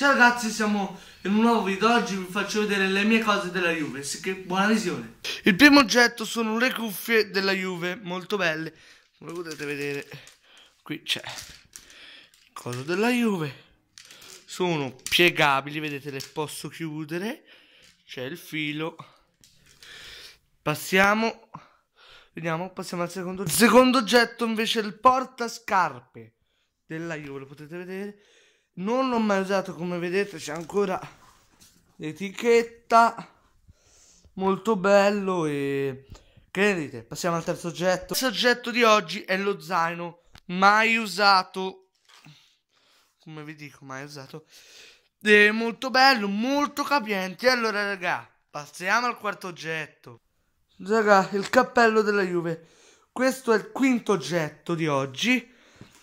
Ciao ragazzi, siamo in un nuovo video. Oggi vi faccio vedere le mie cose della Juve. che buona visione. Il primo oggetto sono le cuffie della Juve, molto belle. Come potete vedere, qui c'è cosa della Juve. Sono piegabili, vedete, le posso chiudere. C'è il filo. Passiamo. Vediamo, passiamo al secondo oggetto. Il secondo oggetto invece è il portascarpe della Juve, lo potete vedere non l'ho mai usato come vedete c'è ancora l'etichetta molto bello e che ne dite passiamo al terzo oggetto il terzo oggetto di oggi è lo zaino mai usato come vi dico mai usato è molto bello molto capiente allora raga passiamo al quarto oggetto raga il cappello della Juve questo è il quinto oggetto di oggi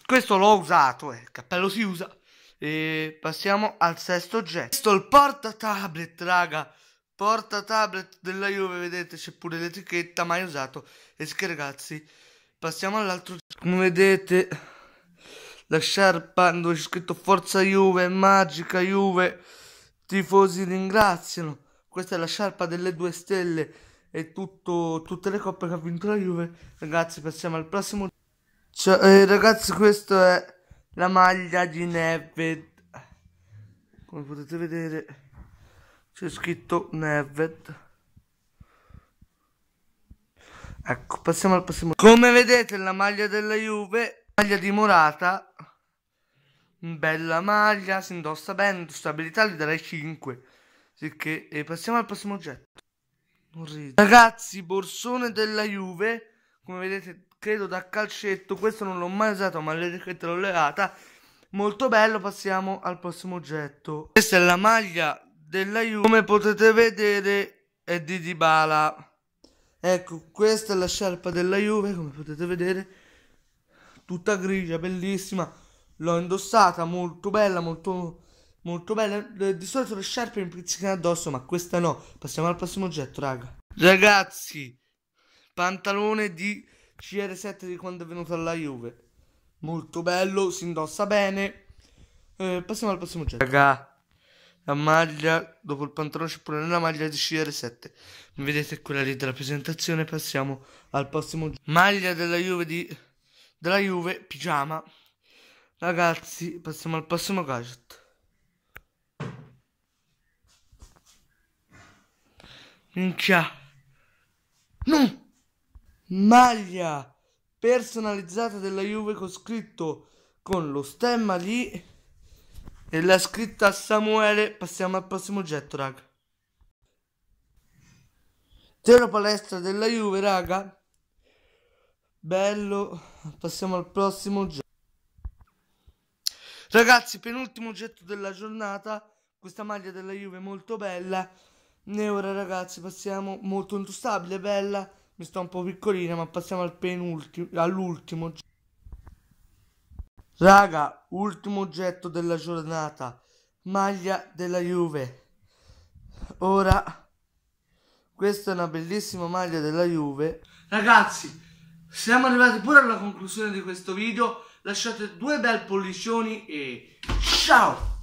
questo l'ho usato eh. il cappello si usa e passiamo al sesto oggetto. Questo è il porta tablet, raga. Porta tablet della Juve, vedete c'è pure l'etichetta mai usato. E che ragazzi, passiamo all'altro. Come vedete, la sciarpa dove c'è scritto Forza Juve, Magica Juve, tifosi ringraziano. Questa è la sciarpa delle due stelle e tutto, tutte le coppe che ha vinto la Juve. Ragazzi, passiamo al prossimo. Ciao, eh, ragazzi, questo è la maglia di Nevet come potete vedere c'è scritto Nevet ecco passiamo al prossimo come vedete la maglia della Juve maglia di Morata bella maglia si indossa bene stabilità gli darei 5 sicché e eh, passiamo al prossimo oggetto ragazzi borsone della Juve come vedete credo da calcetto, questo non l'ho mai usato ma l'etichetta l'ho levata molto bello, passiamo al prossimo oggetto. Questa è la maglia della Juve, come potete vedere è di Dybala. Ecco, questa è la sciarpa della Juve, come potete vedere, tutta grigia, bellissima, l'ho indossata, molto bella, molto molto bella. Eh, di solito le sciarpe mi pizzicano addosso, ma questa no. Passiamo al prossimo oggetto, raga. Ragazzi, pantalone di CR7 di quando è venuto alla Juve. Molto bello, si indossa bene. Eh, passiamo al prossimo gioco. Raga, la maglia, dopo il pantalone c'è pure la maglia di CR7. Vedete quella lì della presentazione, passiamo al prossimo gioco. Maglia della Juve di... della Juve, pigiama. Ragazzi, passiamo al prossimo gadget. Minchia maglia personalizzata della Juve con scritto con lo stemma lì e la scritta Samuele. Passiamo al prossimo oggetto, raga. Zero palestra della Juve, raga. Bello. Passiamo al prossimo oggetto. Ragazzi, penultimo oggetto della giornata. Questa maglia della Juve è molto bella. E ora, ragazzi, passiamo molto intustabile, bella mi sta un po' piccolina, ma passiamo al penultimo, all'ultimo. Raga, ultimo oggetto della giornata, maglia della Juve. Ora, questa è una bellissima maglia della Juve. Ragazzi, siamo arrivati pure alla conclusione di questo video. Lasciate due bel pollicioni e ciao!